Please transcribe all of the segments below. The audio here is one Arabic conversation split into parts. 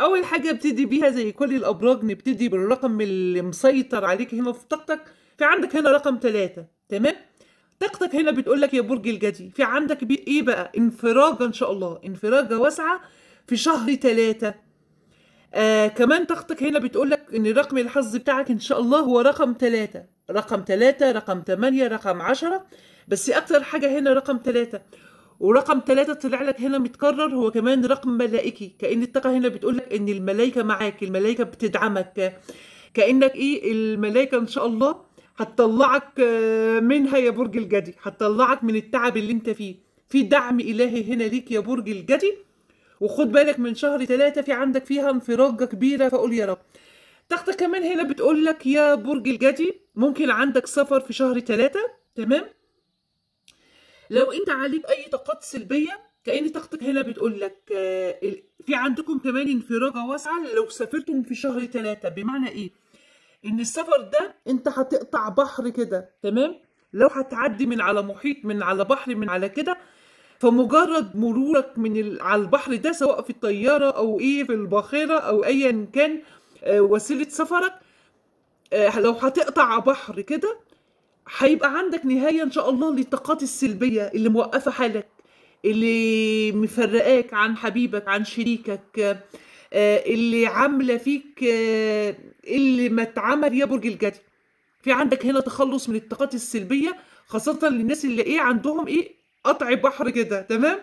اول حاجه ابتدي بيها زي كل الابراج نبتدي بالرقم اللي مسيطر عليك هنا في طاقتك في عندك هنا رقم ثلاثة تمام طاقتك هنا بتقول لك يا برج الجدي في عندك ايه بقى انفراجه ان شاء الله انفراجه واسعه في شهر ثلاثة آه كمان طاقتك هنا بتقول لك ان رقم الحظ بتاعك ان شاء الله هو رقم ثلاثة رقم ثلاثة رقم ثمانية رقم عشرة بس اكتر حاجة هنا رقم ثلاثة ورقم ثلاثة طلع لك هنا متكرر هو كمان رقم ملائكي كأن الطاقة هنا بتقول لك إن الملائكة معاك الملائكة بتدعمك كأنك إيه الملائكة إن شاء الله هتطلعك آه، منها يا برج الجدي هتطلعك من التعب اللي انت فيه في دعم إلهي هنا ليك يا برج الجدي وخد بالك من شهر ثلاثة في عندك فيها انفراجة كبيرة فقول يا رب تختك كمان هنا بتقول لك يا برج الجدي ممكن عندك سفر في شهر ثلاثة تمام لو انت عليك اي طاقات سلبيه كان طاقتك هنا بتقول لك آه، في عندكم كمان انفراجه واسعه لو سافرتم في شهر ثلاثه بمعنى ايه؟ ان السفر ده انت هتقطع بحر كده تمام؟ لو هتعدي من على محيط من على بحر من على كده فمجرد مرورك من على البحر ده سواء في الطياره او ايه في الباخره او ايا كان آه، وسيله سفرك آه، لو هتقطع بحر كده هيبقى عندك نهايه ان شاء الله للطاقات السلبيه اللي موقفه حالك اللي مفرقاك عن حبيبك عن شريكك آه، اللي عامله فيك آه، اللي ما اتعمل يا برج الجدي في عندك هنا تخلص من الطاقات السلبيه خاصه للناس اللي ايه عندهم ايه قطع بحر كده تمام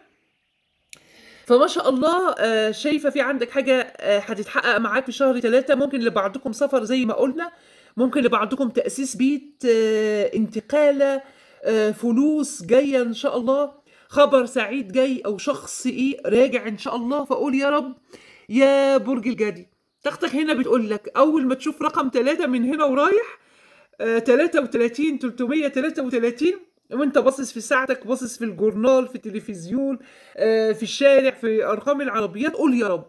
فما شاء الله آه، شايفه في عندك حاجه هتتحقق معاك في شهر ثلاثة ممكن لبعضكم سفر زي ما قلنا ممكن لبعضكم تأسيس بيت آه، انتقالة آه، فلوس جاية إن شاء الله خبر سعيد جاي أو شخص إيه راجع إن شاء الله فأقول يا رب يا برج الجدي تختك هنا بتقول لك أول ما تشوف رقم ثلاثة من هنا ورايح 33 آه، 333 وانت باصص في ساعتك باصص في الجورنال في التلفزيون في الشارع في ارقام العربيات قول يا رب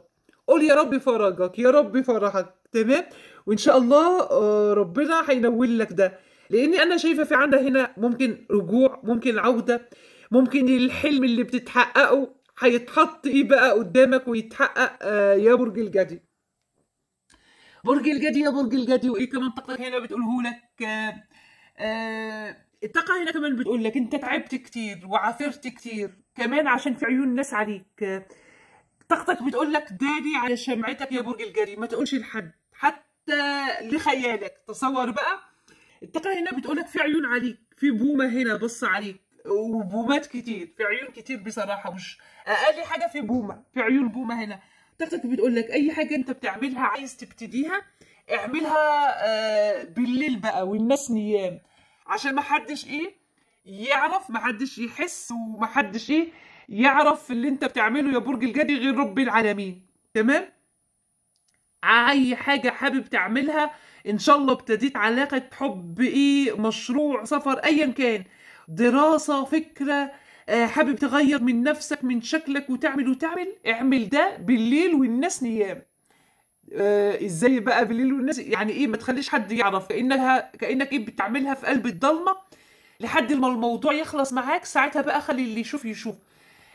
قول يا رب فرجك يا رب فرحك تمام وان شاء الله آه، ربنا هينول لك ده لاني انا شايفه في عندها هنا ممكن رجوع ممكن عوده ممكن الحلم اللي بتتحققه هيتحط ايه بقى قدامك ويتحقق آه، يا برج الجدي برج الجدي يا برج الجدي وايه كمان طاقتك هنا بتقوله لك آه، الطاقة هنا كمان بتقول لك انت تعبت كتير وعافرت كتير كمان عشان في عيون الناس عليك طاقتك بتقول لك دادي على شمعتك يا برج الجدي ما تقولش لحد لخيالك تصور بقى التقى هنا بتقول لك في عيون عليك في بومه هنا بص عليك وبومات كتير في عيون كتير بصراحه مش اقل حاجه في بومه في عيون بومه هنا طاقتك بتقول لك اي حاجه انت بتعملها عايز تبتديها اعملها آه، بالليل بقى والناس نيام عشان ما حدش ايه يعرف ما حدش يحس وما حدش ايه يعرف اللي انت بتعمله يا برج الجدي غير رب العالمين تمام اي حاجه حابب تعملها ان شاء الله ابتديت علاقه حب ايه مشروع سفر ايا كان دراسه فكره آه، حابب تغير من نفسك من شكلك وتعمل وتعمل اعمل ده بالليل والناس نيام آه ازاي بقى بالليل والناس يعني ايه ما تخليش حد يعرف كانها كانك ايه بتعملها في قلب الضلمه لحد ما الموضوع يخلص معاك ساعتها بقى خلي اللي يشوف يشوف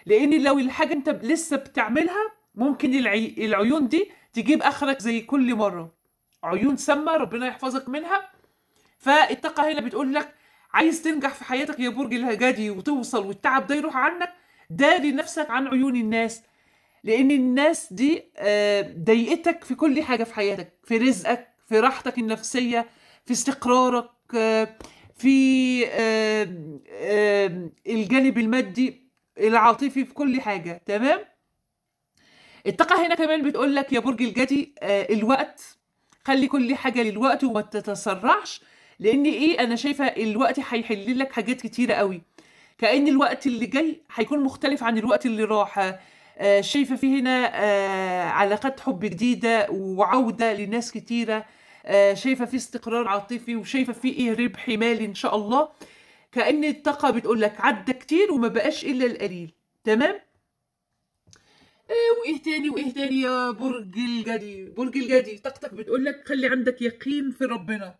لان لو الحاجه انت لسه بتعملها ممكن العي... العيون دي تجيب اخرك زي كل مره عيون سامه ربنا يحفظك منها فالطاقه هنا بتقول لك عايز تنجح في حياتك يا برج الهجادي وتوصل والتعب ده يروح عنك داري نفسك عن عيون الناس لان الناس دي آه، ضايقتك في كل حاجه في حياتك في رزقك في راحتك النفسيه في استقرارك آه، في آه، الجانب المادي العاطفي في كل حاجه تمام الطاقه هنا كمان بتقول لك يا برج الجدي آه، الوقت خلي كل حاجه للوقت وما تتسرعش لان ايه انا شايفه الوقت هيحل لك حاجات كتيره قوي كان الوقت اللي جاي هيكون مختلف عن الوقت اللي راح آه، شايفه فيه هنا آه، علاقات حب جديده وعوده لناس كتيره شايفه فيه استقرار عاطفي وشايفه فيه ايه ربح مالي ان شاء الله كان الطاقه بتقول لك عدى كتير وما بقاش الا القليل تمام وايه تاني وايه تاني يا برج الجدي برج الجدي طقطق بتقول لك خلي عندك يقين في ربنا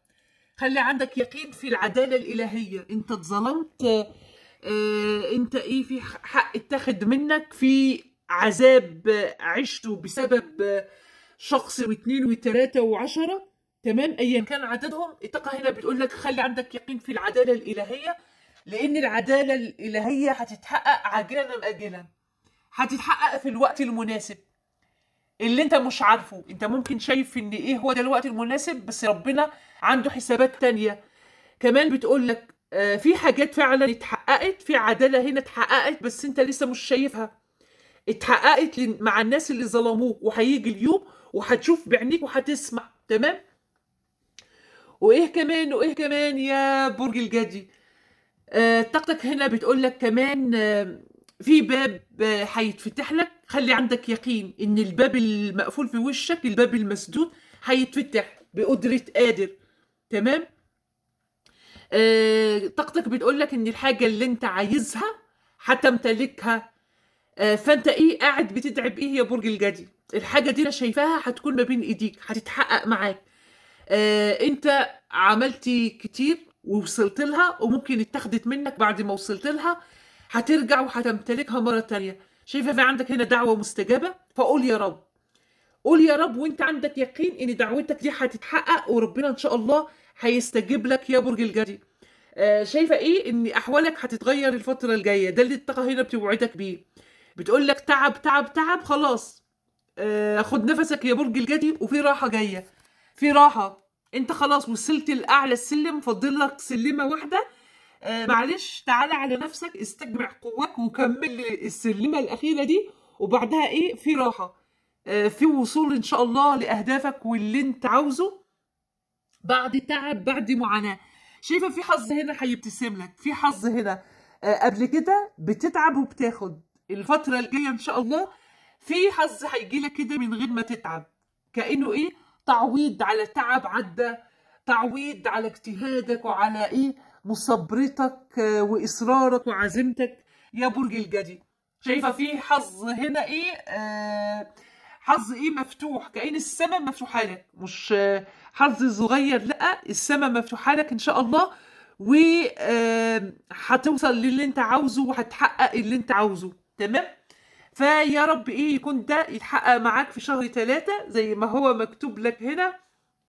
خلي عندك يقين في العداله الالهيه انت اتظلمت اه انت ايه في حق اتاخد منك في عذاب عشته بسبب شخص واثنين وثلاثه وعشره تمام ايا كان عددهم الطاقه هنا بتقول لك خلي عندك يقين في العداله الالهيه لان العداله الالهيه هتتحقق عاجلا ام اجلا هتتحقق في الوقت المناسب اللي انت مش عارفه انت ممكن شايف ان ايه هو ده الوقت المناسب بس ربنا عنده حسابات تانية كمان بتقول لك آه، في حاجات فعلا اتحققت في عدالة هنا اتحققت بس انت لسه مش شايفها اتحققت مع الناس اللي ظلموه وهيجي اليوم وهتشوف بعينيك وهتسمع تمام وايه كمان وايه كمان يا برج الجدي آه، طاقتك هنا بتقول لك كمان آه، في باب حيتفتح لك خلي عندك يقين ان الباب المقفول في وشك الباب المسدود هيتفتح بقدرة قادر تمام آه، طاقتك بتقول لك ان الحاجة اللي انت عايزها هتمتلكها آه، فانت ايه قاعد بتدعي بايه يا برج الجدي الحاجة دي انا شايفاها هتكون ما بين ايديك هتتحقق معاك آه، انت عملتي كتير ووصلت لها وممكن اتاخدت منك بعد ما وصلت لها هترجع وهتمتلكها مرة تانية شايفة في عندك هنا دعوة مستجابة فقول يا رب قول يا رب وانت عندك يقين ان دعوتك دي هتتحقق وربنا ان شاء الله هيستجيب لك يا برج الجدي آه شايفه ايه ان احوالك هتتغير الفتره الجايه ده اللي الطاقه هنا بتوعدك بيه بتقول لك تعب تعب تعب خلاص آه خد نفسك يا برج الجدي وفي راحه جايه في راحه انت خلاص وصلت لاعلى السلم فاضل لك سلمه واحده آه، معلش تعالى على نفسك استجمع قواك وكمل السلمه الاخيره دي وبعدها ايه في راحه آه، في وصول ان شاء الله لاهدافك واللي انت عاوزه بعد تعب بعد معاناه شايفه في حظ هنا هيبتسم لك في حظ هنا آه، قبل كده بتتعب وبتاخد الفتره الجايه ان شاء الله في حظ هيجي لك كده من غير ما تتعب كانه ايه تعويض على تعب عدى تعويض على اجتهادك وعلى ايه مصبرتك آه، واصرارك وعزيمتك يا برج الجدي شايفه في حظ هنا ايه آه، حظ ايه مفتوح كأن السماء مفتوحه لك مش آه، حظ صغير لا السماء مفتوحه لك ان شاء الله و هتوصل للي انت عاوزه وهتحقق اللي انت عاوزه تمام فيا رب ايه يكون ده يتحقق معاك في شهر ثلاثة زي ما هو مكتوب لك هنا